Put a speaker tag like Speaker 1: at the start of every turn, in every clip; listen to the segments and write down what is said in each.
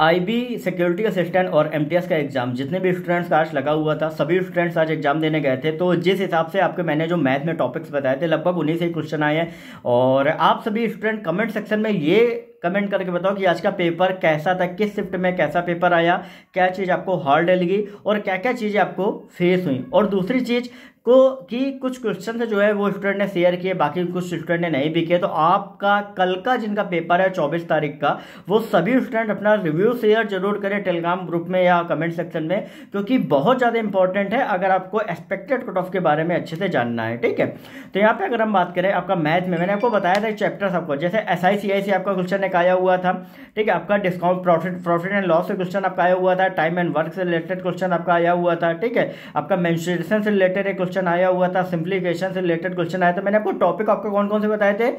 Speaker 1: IB security assistant और MTS का exam जितने भी स्टूडेंट्स का आज लगा हुआ था सभी स्टूडेंट्स आज एग्जाम देने गए थे तो जिस हिसाब से आपके मैंने जो मैथ में टॉपिक्स बताए थे लगभग उन्हीं से ही क्वेश्चन आए हैं और आप सभी स्टूडेंट कमेंट सेक्शन में ये कमेंट करके बताओ कि आज का पेपर कैसा था किस शिफ्ट में कैसा पेपर आया क्या चीज़ आपको हार्ड लगी और क्या क्या चीज़ें आपको फेस हुई और दूसरी चीज़ को कि कुछ क्वेश्चन जो है वो स्टूडेंट ने शेयर किए बाकी कुछ स्टूडेंट ने नहीं भी किए तो आपका कल का जिनका पेपर है चौबीस तारीख का वो सभी स्टूडेंट अपना रिव्यू शेयर जरूर करें टेलीग्राम ग्रुप में या कमेंट सेक्शन में क्योंकि बहुत ज़्यादा इंपॉर्टेंट है अगर आपको एक्सपेक्टेड कट ऑफ के बारे में अच्छे से जानना है ठीक है तो यहाँ पर अगर हम बात करें आपका मैथ में मैंने आपको बताया था चैप्टर आपको जैसे एस आपका क्वेश्चन तक आया हुआ था ठीक है आपका discount profit profit and loss से क्वेश्चन आपका आया हुआ था टाइम एंड वर्क से रिलेटेड क्वेश्चन आपका आया हुआ था ठीक है आपका मैंशुरेशन से रिलेटेड एक क्वेश्चन आया हुआ था सिंप्लीकेशन से रिलेटेड क्वेश्चन आया था मैंने आपको टॉपिक आपके कौन कौन से बताए थे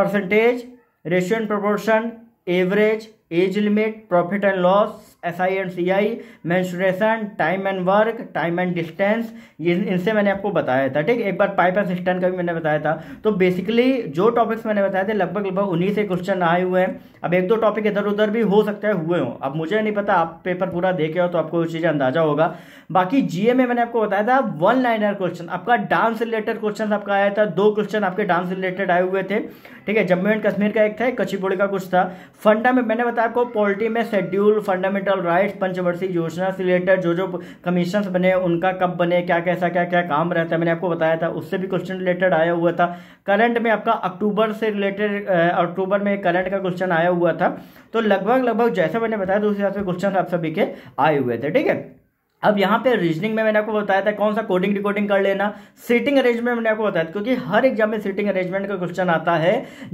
Speaker 1: percentage ratio and proportion average age limit profit and loss S I and C I mensuration time and work time and distance ये इनसे मैंने आपको बताया था ठीक एक बार पाइप एंड सिस्टम का भी मैंने बताया था तो बेसिकली जो टॉपिक्स मैंने बताए थे लगभग लगभग उन्हीं से क्वेश्चन आए हुए हैं अब एक दो टॉपिक इधर उधर भी हो सकते हैं हुए हों अब मुझे नहीं पता आप पेपर पूरा देखे हो तो आपको उस चीज़ अंदाजा होगा बाकी जीए में मैंने आपको बताया था वन लाइनर क्वेश्चन आपका डांस रिलेटेड क्वेश्चन आपका आया था दो क्वेश्चन आपके डांस रिलेटेड आए हुए थे ठीक है जम्मू एंड कश्मीर का एक था कच्ची का कुछ था फंडा में मैंने बताया आपको पॉलिटी में शेड्यूल फंडामेंटल फंडामेंटल राइट्स पंचवर्षीय योजना से रिलेटेड जो जो कमीशन बने उनका कब बने क्या कैसा क्या क्या काम रहता है मैंने आपको बताया था उससे भी क्वेश्चन रिलेटेड आया हुआ था करंट में आपका अक्टूबर से रिलेटेड अक्टूबर में करंट का क्वेश्चन आया हुआ था तो लगभग लगभग जैसा मैंने बताया तो उस हिसाब से क्वेश्चन आप सभी के आए हुए थे ठीक है अब यहाँ पे रीजनिंग में मैंने आपको बताया था कौन सा कोडिंग रिकॉर्डिंग कर लेना सीटिंग अरेंजमेंट मैंने आपको बताया था क्योंकि हर एग्जाम में सीटिंग अरेंजमेंट का क्वेश्चन आता है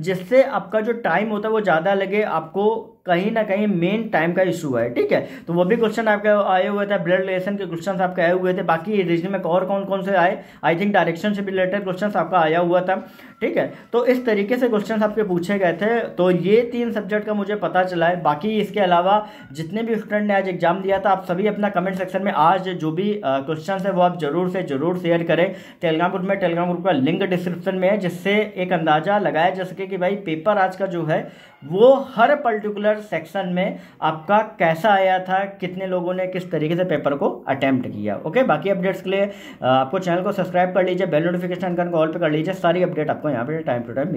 Speaker 1: जिससे आपका जो टाइम होता है वो ज़्यादा लगे आपको कहीं ना कहीं मेन टाइम का इशू है ठीक है तो वो भी क्वेश्चन आपके आए हुए थे ब्लड रिलेशन के क्वेश्चन आपके आए हुए थे बाकी रीजन में और कौन कौन से आए आई थिंक डायरेक्शन से रिलेटेड क्वेश्चन आपका आया हुआ था ठीक है तो इस तरीके से क्वेश्चन आपके पूछे गए थे तो ये तीन सब्जेक्ट का मुझे पता चला है बाकी इसके अलावा जितने भी स्टूडेंट ने आज एग्जाम दिया था आप सभी अपना कमेंट सेक्शन में आज जो भी क्वेश्चन है वो आप जरूर से जरूर शेयर करें टेलीग्राम ग्रुप में टेलीग्राम ग्रुप का लिंक डिस्क्रिप्शन में है जिससे एक अंदाजा लगाया जा सके कि भाई पेपर आज का जो है वो हर पर्टिकुलर पेपर सेक्शन में आपका कैसा आया था कितने लोगों ने किस तरीके से पेपर को अटैम्प्ट किया ओके बाकी अपडेट्स के लिए आपको चैनल को सब्सक्राइब कर लीजिए बेल नोटिफिकेशन आइकन ऑल पर कर लीजिए सारी अपडेट आपको यहाँ पर टाइम टू टाइम